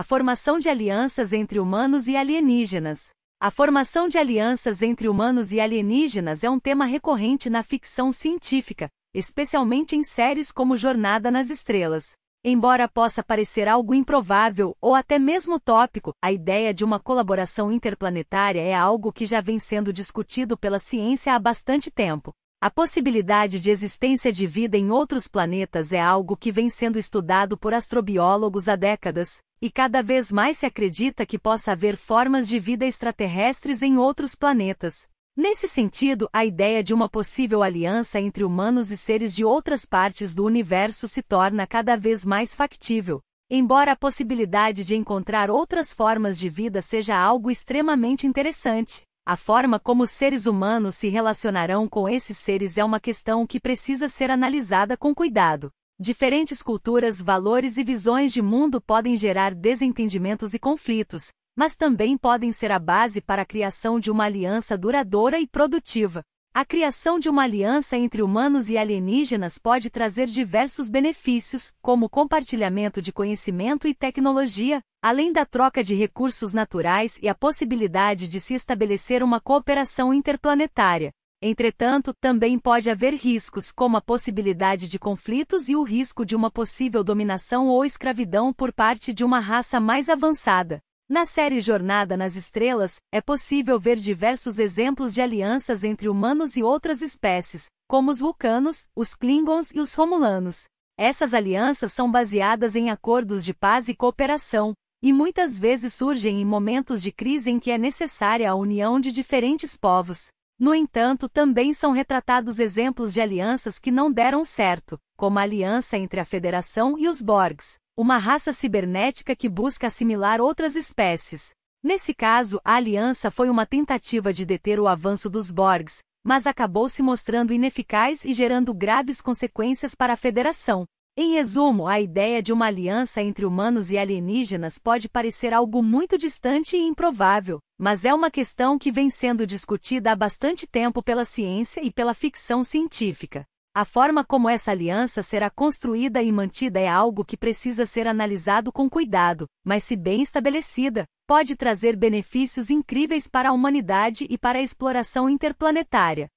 a formação de alianças entre humanos e alienígenas. A formação de alianças entre humanos e alienígenas é um tema recorrente na ficção científica, especialmente em séries como Jornada nas Estrelas. Embora possa parecer algo improvável ou até mesmo tópico, a ideia de uma colaboração interplanetária é algo que já vem sendo discutido pela ciência há bastante tempo. A possibilidade de existência de vida em outros planetas é algo que vem sendo estudado por astrobiólogos há décadas, e cada vez mais se acredita que possa haver formas de vida extraterrestres em outros planetas. Nesse sentido, a ideia de uma possível aliança entre humanos e seres de outras partes do universo se torna cada vez mais factível. Embora a possibilidade de encontrar outras formas de vida seja algo extremamente interessante, a forma como os seres humanos se relacionarão com esses seres é uma questão que precisa ser analisada com cuidado. Diferentes culturas, valores e visões de mundo podem gerar desentendimentos e conflitos, mas também podem ser a base para a criação de uma aliança duradoura e produtiva. A criação de uma aliança entre humanos e alienígenas pode trazer diversos benefícios, como compartilhamento de conhecimento e tecnologia, além da troca de recursos naturais e a possibilidade de se estabelecer uma cooperação interplanetária. Entretanto, também pode haver riscos, como a possibilidade de conflitos e o risco de uma possível dominação ou escravidão por parte de uma raça mais avançada. Na série Jornada nas Estrelas, é possível ver diversos exemplos de alianças entre humanos e outras espécies, como os vulcanos, os klingons e os romulanos. Essas alianças são baseadas em acordos de paz e cooperação, e muitas vezes surgem em momentos de crise em que é necessária a união de diferentes povos. No entanto, também são retratados exemplos de alianças que não deram certo, como a aliança entre a Federação e os Borgs uma raça cibernética que busca assimilar outras espécies. Nesse caso, a aliança foi uma tentativa de deter o avanço dos Borgs, mas acabou se mostrando ineficaz e gerando graves consequências para a Federação. Em resumo, a ideia de uma aliança entre humanos e alienígenas pode parecer algo muito distante e improvável, mas é uma questão que vem sendo discutida há bastante tempo pela ciência e pela ficção científica. A forma como essa aliança será construída e mantida é algo que precisa ser analisado com cuidado, mas se bem estabelecida, pode trazer benefícios incríveis para a humanidade e para a exploração interplanetária.